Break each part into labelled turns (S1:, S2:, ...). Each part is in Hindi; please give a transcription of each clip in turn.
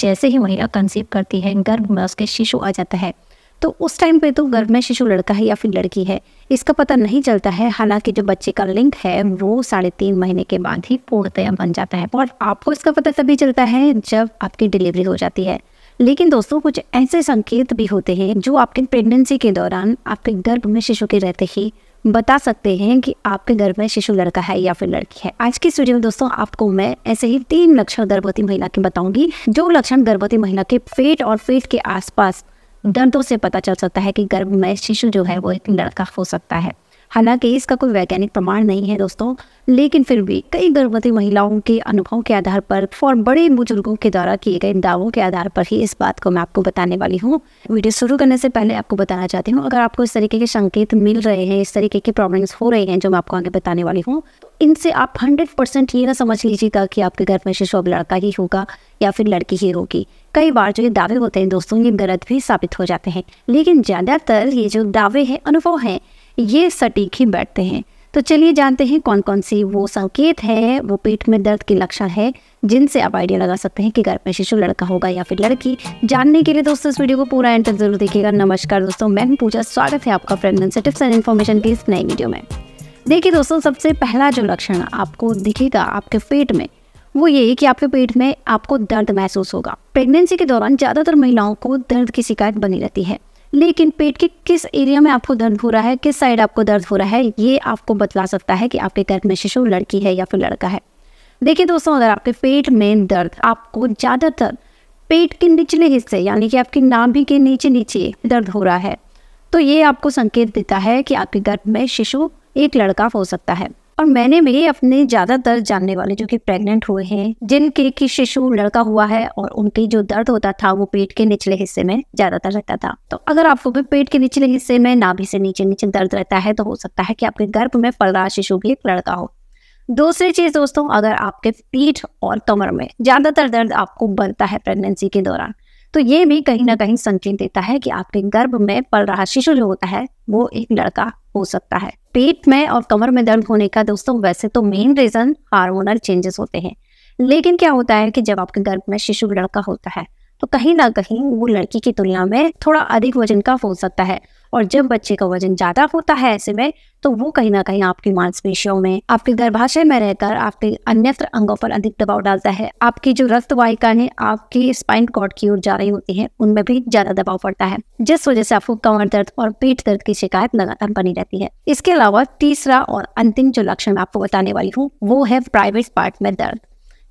S1: जैसे ही महिला कंसीव करती है गर्भ में उसके शिशु आ जाता है तो उस टाइम पे तो गर्भ में शिशु लड़का है या फिर लड़की है इसका पता नहीं चलता है हालांकि जो बच्चे का लिंग है वो साढ़े तीन महीने के बाद ही पूर्णतया बन जाता है और आपको इसका पता तभी चलता है जब आपकी डिलीवरी हो जाती है लेकिन दोस्तों कुछ ऐसे संकेत भी होते हैं जो आपकी प्रेगनेंसी के दौरान आपके गर्भ में शिशु के रहते ही बता सकते हैं कि आपके घर में शिशु लड़का है या फिर लड़की है आज की स्टूडियो में दोस्तों आपको मैं ऐसे ही तीन लक्षण गर्भवती महिला के बताऊंगी जो लक्षण गर्भवती महिला के पेट और पेट के आसपास दर्दों से पता चल सकता है कि गर्भ में शिशु जो है वो एक लड़का हो सकता है हालांकि इसका कोई वैज्ञानिक प्रमाण नहीं है दोस्तों लेकिन फिर भी कई गर्भवती महिलाओं के अनुभव के आधार पर और बड़े बुजुर्गों के द्वारा किए गए दावों के आधार पर ही इस बात को मैं आपको बताने वाली हूँ वीडियो शुरू करने से पहले आपको बताना चाहती हूँ अगर आपको इस तरीके के संकेत मिल रहे हैं इस तरीके के प्रॉब्लम्स हो रहे हैं जो मैं आपको आगे बताने वाली हूँ तो इनसे आप हंड्रेड परसेंट ये ना समझ लीजिएगा कि आपके घर में शिशु अब लड़का ही होगा या फिर लड़की ही होगी कई बार जो ये दावे होते हैं दोस्तों ये गलत भी साबित हो जाते हैं लेकिन ज़्यादातर ये जो दावे हैं अनुभव हैं ये सटीक ही बैठते हैं तो चलिए जानते हैं कौन कौन सी वो संकेत है वो पेट में दर्द के लक्षण है जिनसे आप आइडिया लगा सकते हैं कि घर में शिशु लड़का होगा या फिर लड़की जानने के लिए दोस्तों इस वीडियो को पूरा एंड तक जरूर देखिएगा नमस्कार दोस्तों मैं पूजा स्वागत है आपका प्रेगनेंसी टिप्स एंड इन्फॉर्मेशन की इस नए वीडियो में देखिए दोस्तों सबसे पहला जो लक्षण आपको दिखेगा आपके पेट में वो ये है कि आपके पेट में आपको दर्द महसूस होगा प्रेगनेंसी के दौरान ज़्यादातर महिलाओं को दर्द की शिकायत बनी रहती है लेकिन पेट के किस एरिया में आपको दर्द हो रहा है किस साइड आपको दर्द हो रहा है ये आपको बतला सकता है कि आपके गर्भ में शिशु लड़की है या फिर लड़का है देखिए दोस्तों अगर आपके पेट में दर्द आपको ज़्यादातर पेट के निचले हिस्से यानी कि आपकी नाभि के नीचे नीचे दर्द हो रहा है तो ये आपको संकेत देता है कि आपके गर्भ में शिशु एक लड़का हो सकता है और मैंने भी अपने ज़्यादातर जानने वाले जो कि प्रेग्नेंट हुए हैं जिनके की शिशु लड़का हुआ है और उनके जो दर्द होता था वो पेट के निचले हिस्से में ज़्यादातर रहता था तो अगर आपको भी पेट के निचले हिस्से में नाभि से नीचे नीचे दर्द रहता है तो हो सकता है कि आपके गर्भ में पल रहा शिशु भी एक लड़का हो दूसरी चीज दोस्तों अगर आपके पीठ और कमर में ज्यादातर दर्द आपको बनता है प्रेगनेंसी के दौरान तो ये भी कहीं ना कहीं संकेत देता है कि आपके गर्भ में पल रहा शिशु जो होता है वो एक लड़का हो सकता है पेट में और कमर में दर्द होने का दोस्तों वैसे तो मेन रीजन हार्मोनल चेंजेस होते हैं लेकिन क्या होता है कि जब आपके गर्भ में शिशु लड़का होता है तो कहीं ना कहीं वो लड़की की तुलना में थोड़ा अधिक वजन का हो सकता है और जब बच्चे का वजन ज़्यादा होता है ऐसे में तो वो कहीं ना कहीं आपकी मांसपेशियों में आपके गर्भाशय में रहकर आपके अन्यत्र अंगों पर अधिक दबाव डालता है आपकी जो रक्त वाहिकाएं आपके स्पाइन कॉर्ड की ओर जा रही होती है उनमें भी ज्यादा दबाव पड़ता है जिस वजह से आपको कमर दर्द और पेट दर्द की शिकायत लगातार बनी रहती है इसके अलावा तीसरा और अंतिम जो लक्षण मैं आपको बताने वाली हूँ वो है प्राइवेट पार्ट में दर्द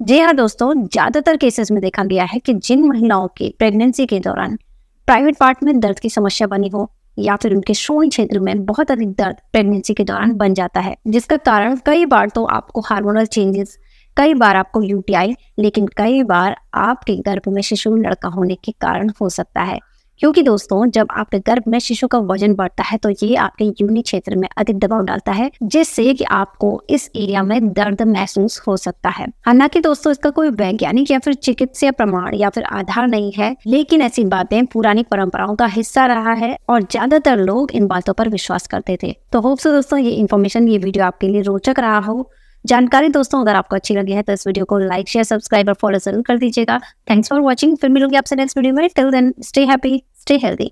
S1: जी हाँ दोस्तों ज्यादातर केसेस में देखा गया है कि जिन महिलाओं की प्रेगनेंसी के दौरान प्राइवेट पार्ट में दर्द की समस्या बनी हो या फिर उनके शोन क्षेत्र में बहुत अधिक दर्द प्रेगनेंसी के दौरान बन जाता है जिसका कारण कई बार तो आपको हार्मोनल चेंजेस कई बार आपको यूटीआई लेकिन कई बार आपके गर्भ में शिशु लड़का होने के कारण हो सकता है क्योंकि दोस्तों जब आपके गर्भ में शिशु का वजन बढ़ता है तो ये आपके यूनि क्षेत्र में अधिक दबाव डालता है जिससे कि आपको इस एरिया में दर्द महसूस हो सकता है हालांकि दोस्तों इसका कोई वैज्ञानिक या फिर चिकित्सीय प्रमाण या फिर आधार नहीं है लेकिन ऐसी बातें पुरानी परंपराओं का हिस्सा रहा है और ज्यादातर लोग इन बातों पर विश्वास करते थे तो होप्स दोस्तों ये इन्फॉर्मेशन ये वीडियो आपके लिए रोचक रहा हो जानकारी दोस्तों अगर आपको अच्छी लगी है तो इस वीडियो को लाइक शेयर सब्सक्राइब और फॉलो जरूर कर दीजिएगा थैंक्स फॉर वॉचिंग फिर मिलूंगी आपसे नेक्स्ट वीडियो में till then stay happy stay healthy